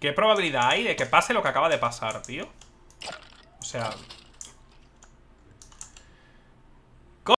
¿Qué probabilidad hay de que pase lo que acaba de pasar, tío? O sea,